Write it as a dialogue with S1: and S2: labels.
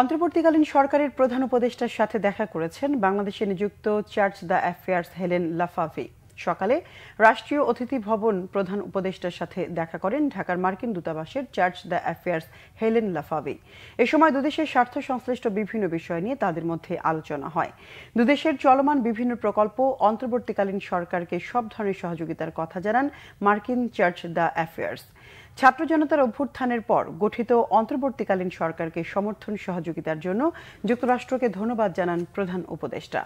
S1: অন্তর্বর্তীকালীন সরকারের প্রধান উপদেষ্টার সাথে দেখা করেছেন বাংলাদেশে নিযুক্ত charge d'affaires Helen LaFave সকালে রাষ্ট্রীয় অতিথি ভবন প্রধান উপদেষ্টার সাথে দেখা করেন ঢাকার মার্কিন দূতাবাসের charge d'affaires Helen LaFave এ সময় দুদেশের স্বার্থ সংশ্লিষ্ট বিভিন্ন বিষয় নিয়ে তাদের মধ্যে আলোচনা হয় দুদেশের চলমান বিভিন্ন প্রকল্প অন্তর্বর্তীকালীন সরকারকে সব ধরনের সহযোগিতার কথা জানান মার্কিন চার্চ দ্য অ্যাফেয়ার্স ছাত্র জনতার অভ্যুত্থানের পর গঠিত অন্তর্বর্তীকালীন সরকারকে সমর্থন সহযোগিতার জন্য যুক্তরাষ্ট্রকে ধন্যবাদ জানান প্রধান উপদেষ্টা